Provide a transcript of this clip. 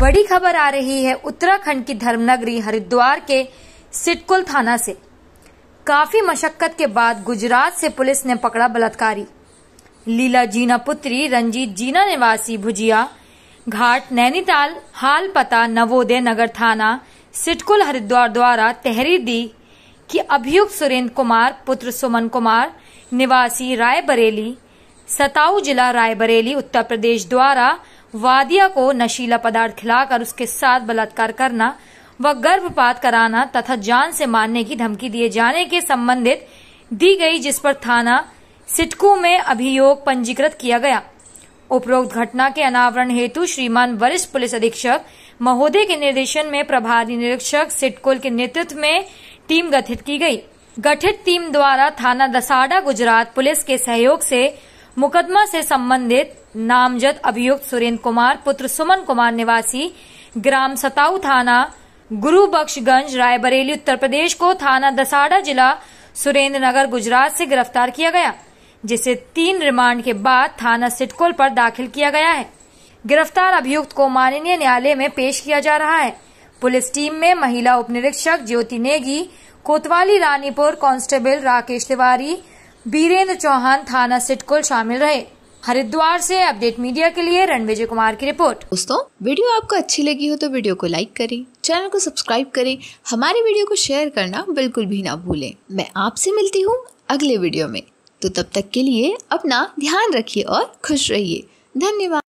बड़ी खबर आ रही है उत्तराखंड की धर्मनगरी हरिद्वार के सिटकुल थाना से काफी मशक्कत के बाद गुजरात से पुलिस ने पकड़ा बलात्कारी लीला जीना पुत्री रंजीत जीना निवासी भुजिया घाट नैनीताल हाल पता नवोदय नगर थाना सिटकुल हरिद्वार द्वारा तहरीर दी कि अभियुक्त सुरेंद्र कुमार पुत्र सुमन कुमार निवासी रायबरेली सताऊ जिला रायबरेली उत्तर प्रदेश द्वारा वादिया को नशीला पदार्थ खिलाकर उसके साथ बलात्कार करना व गर्भपात कराना तथा जान से मारने की धमकी दिए जाने के संबंधित दी गई जिस पर थाना सिटकू में अभियोग पंजीकृत किया गया उपरोक्त घटना के अनावरण हेतु श्रीमान वरिष्ठ पुलिस अधीक्षक महोदय के निर्देशन में प्रभारी निरीक्षक सिटकुल के नेतृत्व में टीम गठित की गई गठित टीम द्वारा थाना दसाडा गुजरात पुलिस के सहयोग से मुकदमा से संबंधित नामजद अभियुक्त सुरेंद्र कुमार पुत्र सुमन कुमार निवासी ग्राम सताऊ थाना गुरु बख्शगंज रायबरेली उत्तर प्रदेश को थाना दसाड़ा जिला सुरेंद्र नगर गुजरात से गिरफ्तार किया गया जिसे तीन रिमांड के बाद थाना सिटकोल पर दाखिल किया गया है गिरफ्तार अभियुक्त को माननीय न्यायालय में पेश किया जा रहा है पुलिस टीम में महिला उप निरीक्षक ज्योति नेगी कोतवाली रानीपुर कांस्टेबल राकेश तिवारी बीरेंद्र चौहान थाना सिटकुल शामिल रहे हरिद्वार से अपडेट मीडिया के लिए रणविजय कुमार की रिपोर्ट दोस्तों वीडियो आपको अच्छी लगी हो तो वीडियो को लाइक करें चैनल को सब्सक्राइब करें हमारी वीडियो को शेयर करना बिल्कुल भी ना भूलें मैं आपसे मिलती हूँ अगले वीडियो में तो तब तक के लिए अपना ध्यान रखिए और खुश रहिए धन्यवाद